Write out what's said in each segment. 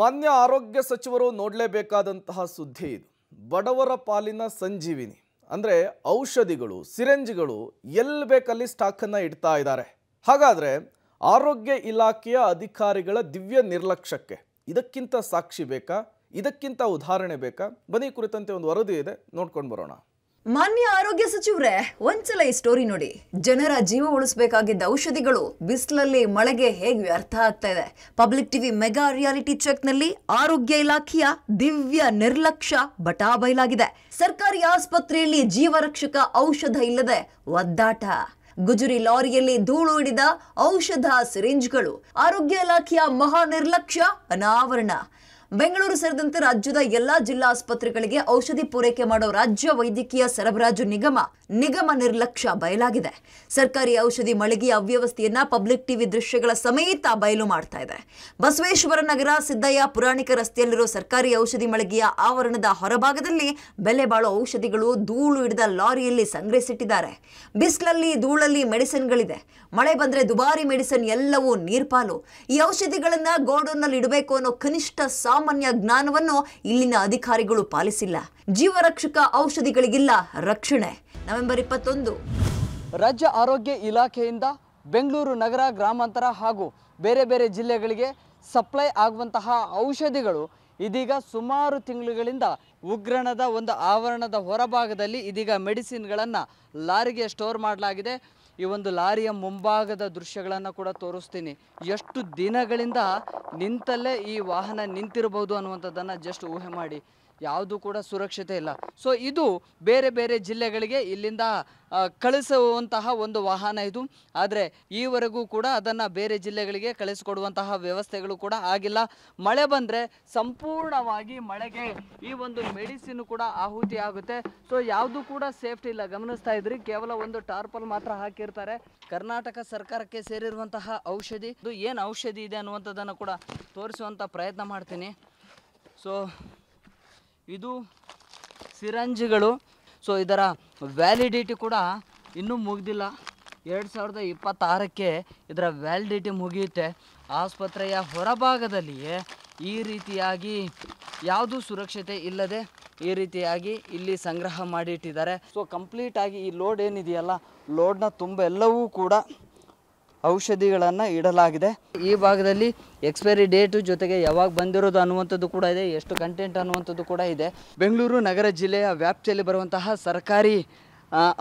ಮಾನ್ಯ ಆರೋಗ್ಯ ಸಚಿವರು ನೋಡಲೇಬೇಕಾದಂತಹ ಸುದ್ದಿ ಇದು ಬಡವರ ಪಾಲಿನ ಸಂಜೀವಿನಿ ಅಂದರೆ ಔಷಧಿಗಳು ಸಿರೆಂಜ್ಗಳು ಎಲ್ಲಿ ಬೇಕಲ್ಲಿ ಸ್ಟಾಕನ್ನು ಇಡ್ತಾ ಇದ್ದಾರೆ ಹಾಗಾದರೆ ಆರೋಗ್ಯ ಇಲಾಖೆಯ ಅಧಿಕಾರಿಗಳ ದಿವ್ಯ ನಿರ್ಲಕ್ಷ್ಯಕ್ಕೆ ಇದಕ್ಕಿಂತ ಸಾಕ್ಷಿ ಬೇಕಾ ಇದಕ್ಕಿಂತ ಉದಾಹರಣೆ ಬೇಕಾ ಬನಿ ಕುರಿತಂತೆ ಒಂದು ವರದಿ ಇದೆ ನೋಡ್ಕೊಂಡು ಬರೋಣ ಮಾನ್ಯ ಆರೋಗ್ಯ ಸಚಿವರೇ ಒಂದ್ಸಲ ಈ ಸ್ಟೋರಿ ನೋಡಿ ಜನರ ಜೀವ ಉಳಿಸಬೇಕಾಗಿದ್ದ ಔಷಧಿಗಳು ಬಿಸಿಲಲ್ಲಿ ಮಳೆಗೆ ಹೇಗೆ ವ್ಯರ್ಥ ಆಗ್ತಾ ಇದೆ public TV mega reality check ನಲ್ಲಿ ಆರೋಗ್ಯ ಇಲಾಖೆಯ ದಿವ್ಯ ನಿರ್ಲಕ್ಷ್ಯ ಬಟಾ ಬಯಲಾಗಿದೆ ಸರ್ಕಾರಿ ಆಸ್ಪತ್ರೆಯಲ್ಲಿ ಜೀವರಕ್ಷಕ ಔಷಧ ಇಲ್ಲದೆ ಒದ್ದಾಟ ಗುಜರಿ ಲಾರಿಯಲ್ಲಿ ಧೂಳು ಹಿಡಿದ ಔಷಧ ಸಿರಿಂಜ್ಗಳು ಆರೋಗ್ಯ ಇಲಾಖೆಯ ಮಹಾ ನಿರ್ಲಕ್ಷ್ಯ ಅನಾವರಣ ಬೆಂಗಳೂರು ಸೇರಿದಂತೆ ರಾಜ್ಯದ ಎಲ್ಲಾ ಜಿಲ್ಲಾ ಆಸ್ಪತ್ರೆಗಳಿಗೆ ಔಷಧಿ ಪೂರೈಕೆ ಮಾಡೋ ರಾಜ್ಯ ವೈದ್ಯಕೀಯ ಸರಬರಾಜು ನಿಗಮ ನಿಗಮ ನಿರ್ಲಕ್ಷ್ಯ ಬಯಲಾಗಿದೆ ಸರ್ಕಾರಿ ಔಷಧಿ ಮಳಿಗೆಯ ಅವ್ಯವಸ್ಥೆಯನ್ನ ಪಬ್ಲಿಕ್ ಟಿವಿ ದೃಶ್ಯಗಳ ಸಮೇತ ಬಯಲು ಮಾಡ್ತಾ ಇದೆ ಬಸವೇಶ್ವರ ನಗರ ಸಿದ್ದಯ್ಯ ಪುರಾಣಿಕ ರಸ್ತೆಯಲ್ಲಿರೋ ಸರ್ಕಾರಿ ಔಷಧಿ ಮಳಿಗೆಯ ಆವರಣದ ಹೊರಭಾಗದಲ್ಲಿ ಬೆಲೆ ಬಾಳೋ ಔಷಧಿಗಳು ಧೂಳು ಹಿಡಿದ ಲಾರಿಯಲ್ಲಿ ಸಂಗ್ರಹಿಸಿಟ್ಟಿದ್ದಾರೆ ಬಿಸಿಲಲ್ಲಿ ಧೂಳಲ್ಲಿ ಮೆಡಿಸಿನ್ಗಳಿದೆ ಮಳೆ ಬಂದ್ರೆ ದುಬಾರಿ ಮೆಡಿಸಿನ್ ಎಲ್ಲವೂ ನೀರ್ಪಾಲು ಈ ಔಷಧಿಗಳನ್ನ ಗೋಡೌನ್ನಲ್ಲಿ ಇಡಬೇಕು ಅನ್ನೋ ಕನಿಷ್ಠ ಸಾಮ ಸಾಮಾನ್ಯ ಜ್ಞಾನವನ್ನು ಇಲ್ಲಿನ ಅಧಿಕಾರಿಗಳು ಪಾಲಿಸಿಲ್ಲ ಜೀವರಕ್ಷಕ ಔಷಧಿಗಳಿಗಿಲ್ಲ ರಕ್ಷಣೆ ನವೆಂಬರ್ ಇಪ್ಪತ್ತೊಂದು ರಾಜ್ಯ ಆರೋಗ್ಯ ಇಲಾಖೆಯಿಂದ ಬೆಂಗಳೂರು ನಗರ ಗ್ರಾಮಾಂತರ ಹಾಗೂ ಬೇರೆ ಬೇರೆ ಜಿಲ್ಲೆಗಳಿಗೆ ಸಪ್ಲೈ ಆಗುವಂತಹ ಔಷಧಿಗಳು ಇದೀಗ ಸುಮಾರು ತಿಂಗಳುಗಳಿಂದ ಉಗ್ರಣದ ಒಂದು ಆವರಣದ ಹೊರಭಾಗದಲ್ಲಿ ಇದೀಗ ಮೆಡಿಸಿನ್ಗಳನ್ನು ಲಾರಿಗೆ ಸ್ಟೋರ್ ಮಾಡಲಾಗಿದೆ ಈ ಒಂದು ಲಾರಿಯ ಮುಂಭಾಗದ ದೃಶ್ಯಗಳನ್ನು ಕೂಡ ತೋರಿಸ್ತೀನಿ ಎಷ್ಟು ದಿನಗಳಿಂದ ನಿಂತಲ್ಲೇ ಈ ವಾಹನ ನಿಂತಿರಬಹುದು ಅನ್ನುವಂಥದ್ದನ್ನು ಜಸ್ಟ್ ಊಹೆ ಮಾಡಿ ಯಾವುದು ಕೂಡ ಸುರಕ್ಷತೆ ಇಲ್ಲ ಸೊ ಇದು ಬೇರೆ ಬೇರೆ ಜಿಲ್ಲೆಗಳಿಗೆ ಇಲ್ಲಿಂದ ಕಳಿಸುವಂತಹ ಒಂದು ವಾಹನ ಇದು ಆದರೆ ಈವರೆಗೂ ಕೂಡ ಅದನ್ನು ಬೇರೆ ಜಿಲ್ಲೆಗಳಿಗೆ ಕಳಿಸಿಕೊಡುವಂತಹ ವ್ಯವಸ್ಥೆಗಳು ಕೂಡ ಆಗಿಲ್ಲ ಮಳೆ ಬಂದರೆ ಸಂಪೂರ್ಣವಾಗಿ ಮಳೆಗೆ ಈ ಒಂದು ಮೆಡಿಸಿನ್ ಕೂಡ ಆಹುತಿ ಆಗುತ್ತೆ ಸೊ ಯಾವುದು ಕೂಡ ಸೇಫ್ಟಿ ಇಲ್ಲ ಗಮನಿಸ್ತಾ ಇದ್ರಿ ಕೇವಲ ಒಂದು ಟಾರ್ಪಲ್ ಮಾತ್ರ ಹಾಕಿರ್ತಾರೆ ಕರ್ನಾಟಕ ಸರ್ಕಾರಕ್ಕೆ ಸೇರಿರುವಂತಹ ಔಷಧಿ ಇದು ಏನು ಔಷಧಿ ಇದೆ ಅನ್ನುವಂಥದ್ದನ್ನು ಕೂಡ ತೋರಿಸುವಂಥ ಪ್ರಯತ್ನ ಮಾಡ್ತೀನಿ ಸೊ ಇದು ಸಿರಂಜಿಗಳು ಸೊ ಇದರ ವ್ಯಾಲಿಡಿಟಿ ಕೂಡ ಇನ್ನೂ ಮುಗಿದಿಲ್ಲ ಎರಡು ಸಾವಿರದ ಇಪ್ಪತ್ತಾರಕ್ಕೆ ಇದರ ವ್ಯಾಲಿಡಿಟಿ ಮುಗಿಯುತ್ತೆ ಆಸ್ಪತ್ರೆಯ ಹೊರಭಾಗದಲ್ಲಿಯೇ ಈ ರೀತಿಯಾಗಿ ಯಾವುದೂ ಸುರಕ್ಷತೆ ಇಲ್ಲದೆ ಈ ರೀತಿಯಾಗಿ ಇಲ್ಲಿ ಸಂಗ್ರಹ ಮಾಡಿಟ್ಟಿದ್ದಾರೆ ಸೊ ಕಂಪ್ಲೀಟಾಗಿ ಈ ಲೋಡ್ ಏನಿದೆಯಲ್ಲ ಲೋಡ್ನ ತುಂಬ ಎಲ್ಲವೂ ಕೂಡ ಔಷಧಿಗಳನ್ನು ಇಡಲಾಗಿದೆ ಈ ಭಾಗದಲ್ಲಿ ಎಕ್ಸ್ಪೈರಿ ಡೇಟು ಜೊತೆಗೆ ಯಾವಾಗ ಬಂದಿರೋದು ಅನ್ನುವಂಥದ್ದು ಕೂಡ ಇದೆ ಎಷ್ಟು ಕಂಟೆಂಟ್ ಅನ್ನುವಂಥದ್ದು ಕೂಡ ಇದೆ ಬೆಂಗಳೂರು ನಗರ ಜಿಲ್ಲೆಯ ವ್ಯಾಪ್ತಿಯಲ್ಲಿ ಬರುವಂತಹ ಸರ್ಕಾರಿ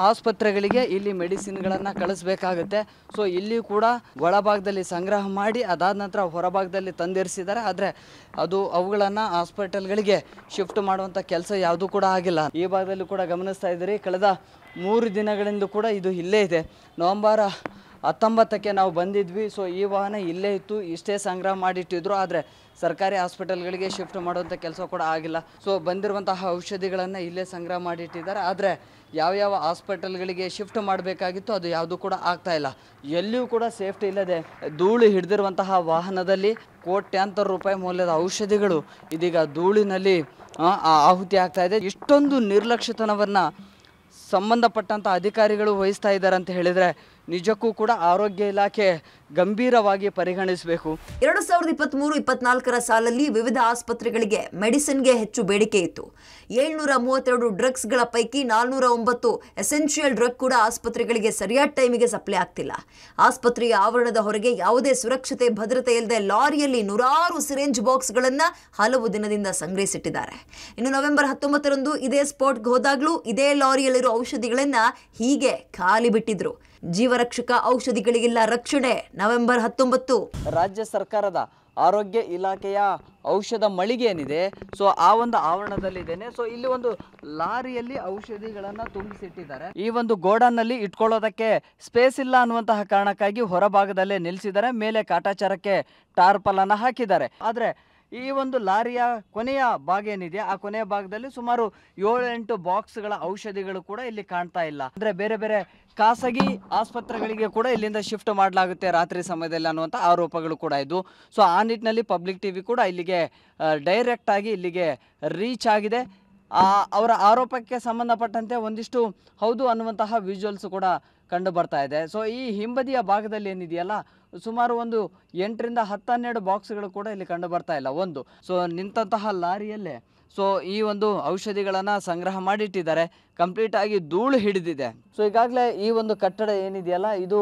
ಆಸ್ಪತ್ರೆಗಳಿಗೆ ಇಲ್ಲಿ ಮೆಡಿಸಿನ್ಗಳನ್ನು ಕಳಿಸ್ಬೇಕಾಗುತ್ತೆ ಸೊ ಇಲ್ಲಿ ಕೂಡ ಒಳಭಾಗದಲ್ಲಿ ಸಂಗ್ರಹ ಮಾಡಿ ಅದಾದ ನಂತರ ಹೊರಭಾಗದಲ್ಲಿ ತಂದಿರಿಸಿದ್ದಾರೆ ಆದರೆ ಅದು ಅವುಗಳನ್ನು ಹಾಸ್ಪಿಟಲ್ಗಳಿಗೆ ಶಿಫ್ಟ್ ಮಾಡುವಂಥ ಕೆಲಸ ಯಾವುದೂ ಕೂಡ ಆಗಿಲ್ಲ ಈ ಭಾಗದಲ್ಲಿ ಕೂಡ ಗಮನಿಸ್ತಾ ಇದ್ದೀರಿ ಕಳೆದ ಮೂರು ದಿನಗಳಿಂದ ಕೂಡ ಇದು ಇಲ್ಲೇ ಇದೆ ನವಂಬರ ಹತ್ತೊಂಬತ್ತಕ್ಕೆ ನಾವು ಬಂದಿದ್ವಿ ಸೊ ಈ ವಾಹನ ಇಲ್ಲೇ ಇತ್ತು ಇಷ್ಟೇ ಸಂಗ್ರಹ ಮಾಡಿಟ್ಟಿದ್ರು ಆದರೆ ಸರ್ಕಾರಿ ಹಾಸ್ಪಿಟಲ್ಗಳಿಗೆ ಶಿಫ್ಟ್ ಮಾಡುವಂಥ ಕೆಲಸ ಕೂಡ ಆಗಿಲ್ಲ ಸೊ ಬಂದಿರುವಂತಹ ಔಷಧಿಗಳನ್ನು ಇಲ್ಲೇ ಸಂಗ್ರಹ ಮಾಡಿಟ್ಟಿದ್ದಾರೆ ಆದರೆ ಯಾವ ಹಾಸ್ಪಿಟಲ್ಗಳಿಗೆ ಶಿಫ್ಟ್ ಮಾಡಬೇಕಾಗಿತ್ತು ಅದು ಯಾವುದೂ ಕೂಡ ಆಗ್ತಾ ಇಲ್ಲ ಎಲ್ಲಿಯೂ ಕೂಡ ಸೇಫ್ಟಿ ಇಲ್ಲದೆ ಧೂಳು ಹಿಡಿದಿರುವಂತಹ ವಾಹನದಲ್ಲಿ ಕೋಟ್ಯಾಂತರ ರೂಪಾಯಿ ಮೌಲ್ಯದ ಔಷಧಿಗಳು ಇದೀಗ ಧೂಳಿನಲ್ಲಿ ಆಹುತಿ ಆಗ್ತಾ ಇದೆ ಇಷ್ಟೊಂದು ನಿರ್ಲಕ್ಷ್ಯತನವನ್ನು ಸಂಬಂಧಪಟ್ಟಂಥ ಅಧಿಕಾರಿಗಳು ವಹಿಸ್ತಾ ಇದ್ದಾರೆ ಅಂತ ಹೇಳಿದರೆ ನಿಜಕ್ಕೂ ಕೂಡ ಆರೋಗ್ಯ ಇಲಾಖೆ ಗಂಭೀರವಾಗಿ ಪರಿಗಣಿಸಬೇಕು ಎರಡು ಸಾವಿರದ ಇಪ್ಪತ್ತ್ ಮೂರು ಇಪ್ಪತ್ನಾಲ್ಕರ ಸಾಲಲ್ಲಿ ವಿವಿಧ ಆಸ್ಪತ್ರೆಗಳಿಗೆ ಮೆಡಿಸಿನ್ಗೆ ಹೆಚ್ಚು ಬೇಡಿಕೆ ಇತ್ತು ಏಳ್ನೂರ ಮೂವತ್ತೆರಡು ಡ್ರಗ್ಸ್ಗಳ ಪೈಕಿ ನಾಲ್ನೂರ ಒಂಬತ್ತು ಎಸೆನ್ಷಿಯಲ್ ಡ್ರಗ್ ಕೂಡ ಆಸ್ಪತ್ರೆಗಳಿಗೆ ಸರಿಯಾದ ಟೈಮಿಗೆ ಸಪ್ಲೈ ಆಗ್ತಿಲ್ಲ ಆಸ್ಪತ್ರೆಯ ಆವರಣದ ಹೊರಗೆ ಯಾವುದೇ ಸುರಕ್ಷತೆ ಭದ್ರತೆ ಇಲ್ಲದೆ ಲಾರಿಯಲ್ಲಿ ನೂರಾರು ಸಿರೇಂಜ್ ಬಾಕ್ಸ್ಗಳನ್ನು ಹಲವು ದಿನದಿಂದ ಸಂಗ್ರಹಿಸಿಟ್ಟಿದ್ದಾರೆ ಇನ್ನು ನವೆಂಬರ್ ಹತ್ತೊಂಬತ್ತರಂದು ಇದೇ ಸ್ಪಾಟ್ಗೆ ಹೋದಾಗಲೂ ಇದೇ ಲಾರಿಯಲ್ಲಿರೋ ಔಷಧಿಗಳನ್ನು ಹೀಗೆ ಖಾಲಿ ಬಿಟ್ಟಿದ್ರು ಜೀವರಕ್ಷಕ ಔಷಧಿಗಳಿಗಿಲ್ಲ ರಕ್ಷಣೆ ನವೆಂಬರ್ ಹತ್ತೊಂಬತ್ತು ರಾಜ್ಯ ಸರ್ಕಾರದ ಆರೋಗ್ಯ ಇಲಾಖೆಯ ಔಷಧ ಮಳಿಗೆ ಏನಿದೆ ಸೊ ಆ ಒಂದು ಆವರಣದಲ್ಲಿದ್ದೇನೆ ಸೊ ಇಲ್ಲಿ ಒಂದು ಲಾರಿಯಲ್ಲಿ ಔಷಧಿಗಳನ್ನು ತುಂಬಿಸಿಟ್ಟಿದ್ದಾರೆ ಈ ಒಂದು ಗೋಡನ್ನಲ್ಲಿ ಇಟ್ಕೊಳ್ಳೋದಕ್ಕೆ ಸ್ಪೇಸ್ ಇಲ್ಲ ಅನ್ನುವಂತಹ ಕಾರಣಕ್ಕಾಗಿ ಹೊರಭಾಗದಲ್ಲೇ ನಿಲ್ಲಿಸಿದ್ದಾರೆ ಮೇಲೆ ಕಾಟಾಚಾರಕ್ಕೆ ಅನ್ನ ಹಾಕಿದ್ದಾರೆ ಆದರೆ ಈ ಒಂದು ಲಾರಿಯ ಕೊನೆಯ ಭಾಗ ಏನಿದೆ ಆ ಕೊನೆಯ ಭಾಗದಲ್ಲಿ ಸುಮಾರು ಏಳು ಎಂಟು ಬಾಕ್ಸ್ಗಳ ಔಷಧಿಗಳು ಕೂಡ ಇಲ್ಲಿ ಕಾಣ್ತಾ ಇಲ್ಲ ಅಂದ್ರೆ ಬೇರೆ ಬೇರೆ ಖಾಸಗಿ ಆಸ್ಪತ್ರೆಗಳಿಗೆ ಕೂಡ ಇಲ್ಲಿಂದ ಶಿಫ್ಟ್ ಮಾಡಲಾಗುತ್ತೆ ರಾತ್ರಿ ಸಮಯದಲ್ಲಿ ಅನ್ನುವಂಥ ಆರೋಪಗಳು ಕೂಡ ಇದು ಸೊ ಆ ನಿಟ್ಟಿನಲ್ಲಿ ಪಬ್ಲಿಕ್ ಟಿವಿ ಕೂಡ ಇಲ್ಲಿಗೆ ಡೈರೆಕ್ಟ್ ಆಗಿ ಇಲ್ಲಿಗೆ ರೀಚ್ ಆಗಿದೆ ಅವರ ಆರೋಪಕ್ಕೆ ಸಂಬಂಧಪಟ್ಟಂತೆ ಒಂದಿಷ್ಟು ಹೌದು ಅನ್ನುವಂತಹ ವಿಜುವಲ್ಸ್ ಕೂಡ ಕಂಡು ಬರ್ತಾ ಇದೆ ಸೊ ಈ ಹಿಂಬದಿಯ ಭಾಗದಲ್ಲಿ ಏನಿದೆಯಲ್ಲ ಸುಮಾರು ಒಂದು ಎಂಟರಿಂದ ಹತ್ತನ್ನೆರಡು ಬಾಕ್ಸ್ಗಳು ಕೂಡ ಇಲ್ಲಿ ಕಂಡು ಬರ್ತಾ ಇಲ್ಲ ಒಂದು ಸೊ ನಿಂತಹ ಲಾರಿಯಲ್ಲೇ ಸೊ ಈ ಒಂದು ಔಷಧಿಗಳನ್ನು ಸಂಗ್ರಹ ಮಾಡಿಟ್ಟಿದ್ದಾರೆ ಕಂಪ್ಲೀಟ್ ಆಗಿ ಧೂಳು ಹಿಡಿದಿದೆ ಸೊ ಈಗಾಗಲೇ ಈ ಒಂದು ಕಟ್ಟಡ ಏನಿದೆಯಲ್ಲ ಇದು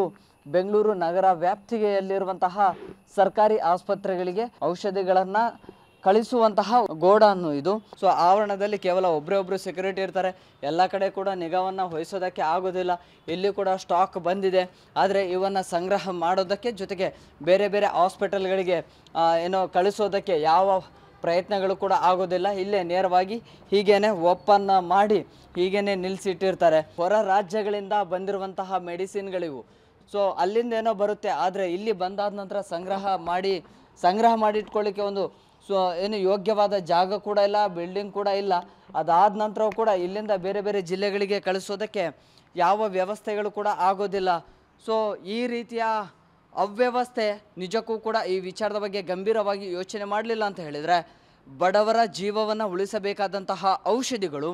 ಬೆಂಗಳೂರು ನಗರ ವ್ಯಾಪ್ತಿಗೆಯಲ್ಲಿರುವಂತಹ ಸರ್ಕಾರಿ ಆಸ್ಪತ್ರೆಗಳಿಗೆ ಔಷಧಿಗಳನ್ನು ಕಳಿಸುವಂತಹ ಗೋಡನ್ನು ಇದು ಸೊ ಆವರಣದಲ್ಲಿ ಕೇವಲ ಒಬ್ಬರೇ ಒಬ್ಬರು ಸೆಕ್ಯೂರಿಟಿ ಇರ್ತಾರೆ ಎಲ್ಲ ಕಡೆ ಕೂಡ ನಿಗಾವನ್ನು ವಹಿಸೋದಕ್ಕೆ ಆಗೋದಿಲ್ಲ ಇಲ್ಲಿ ಕೂಡ ಸ್ಟಾಕ್ ಬಂದಿದೆ ಆದರೆ ಇವನ್ನು ಸಂಗ್ರಹ ಮಾಡೋದಕ್ಕೆ ಜೊತೆಗೆ ಬೇರೆ ಬೇರೆ ಹಾಸ್ಪಿಟಲ್ಗಳಿಗೆ ಏನೋ ಕಳಿಸೋದಕ್ಕೆ ಯಾವ ಪ್ರಯತ್ನಗಳು ಕೂಡ ಆಗೋದಿಲ್ಲ ಇಲ್ಲೇ ನೇರವಾಗಿ ಹೀಗೇನೆ ಓಪನ್ ಮಾಡಿ ಹೀಗೇನೆ ನಿಲ್ಲಿಸಿಟ್ಟಿರ್ತಾರೆ ಹೊರ ರಾಜ್ಯಗಳಿಂದ ಬಂದಿರುವಂತಹ ಮೆಡಿಸಿನ್ಗಳಿವು ಸೊ ಅಲ್ಲಿಂದ ಏನೋ ಬರುತ್ತೆ ಆದರೆ ಇಲ್ಲಿ ಬಂದಾದ ನಂತರ ಸಂಗ್ರಹ ಮಾಡಿ ಸಂಗ್ರಹ ಮಾಡಿ ಒಂದು ಸೊ ಏನು ಯೋಗ್ಯವಾದ ಜಾಗ ಕೂಡ ಇಲ್ಲ ಬಿಲ್ಡಿಂಗ್ ಕೂಡ ಇಲ್ಲ ಅದಾದ ನಂತರವೂ ಕೂಡ ಇಲ್ಲಿಂದ ಬೇರೆ ಬೇರೆ ಜಿಲ್ಲೆಗಳಿಗೆ ಕಳಿಸೋದಕ್ಕೆ ಯಾವ ವ್ಯವಸ್ಥೆಗಳು ಕೂಡ ಆಗೋದಿಲ್ಲ ಸೊ ಈ ರೀತಿಯ ಅವ್ಯವಸ್ಥೆ ನಿಜಕ್ಕೂ ಕೂಡ ಈ ವಿಚಾರದ ಬಗ್ಗೆ ಗಂಭೀರವಾಗಿ ಯೋಚನೆ ಮಾಡಲಿಲ್ಲ ಅಂತ ಹೇಳಿದರೆ ಬಡವರ ಜೀವವನ್ನು ಉಳಿಸಬೇಕಾದಂತಹ ಔಷಧಿಗಳು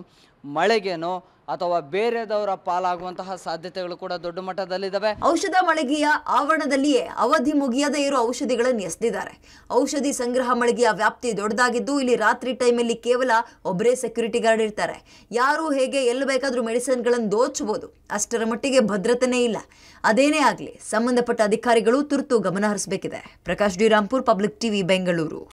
ಮಳೆಗೇನೋ ಅಥವಾ ಬೇರೆದವರ ಪಾಲಾಗುವಂತಹ ಸಾಧ್ಯತೆಗಳು ಕೂಡ ದೊಡ್ಡ ಮಟ್ಟದಲ್ಲಿದ್ದಾವೆ ಔಷಧ ಮಳಿಗೆಯ ಆವರಣದಲ್ಲಿಯೇ ಅವಧಿ ಮುಗಿಯದೇ ಇರುವ ಔಷಧಿಗಳನ್ನು ಎಸೆದಿದ್ದಾರೆ ಔಷಧಿ ಸಂಗ್ರಹ ಮಳಿಗೆಯ ವ್ಯಾಪ್ತಿ ದೊಡ್ಡದಾಗಿದ್ದು ಇಲ್ಲಿ ರಾತ್ರಿ ಟೈಮಲ್ಲಿ ಕೇವಲ ಒಬ್ಬರೇ ಸೆಕ್ಯೂರಿಟಿ ಗಾರ್ಡ್ ಇರ್ತಾರೆ ಯಾರು ಹೇಗೆ ಎಲ್ಲಿ ಬೇಕಾದರೂ ಮೆಡಿಸಿನ್ಗಳನ್ನು ದೋಚಬಹುದು ಅಷ್ಟರ ಮಟ್ಟಿಗೆ ಭದ್ರತೆನೇ ಇಲ್ಲ ಅದೇನೇ ಆಗಲಿ ಸಂಬಂಧಪಟ್ಟ ಅಧಿಕಾರಿಗಳು ತುರ್ತು ಗಮನ ಹರಿಸಬೇಕಿದೆ ಪ್ರಕಾಶ್ ಡಿ ಪಬ್ಲಿಕ್ ಟಿವಿ ಬೆಂಗಳೂರು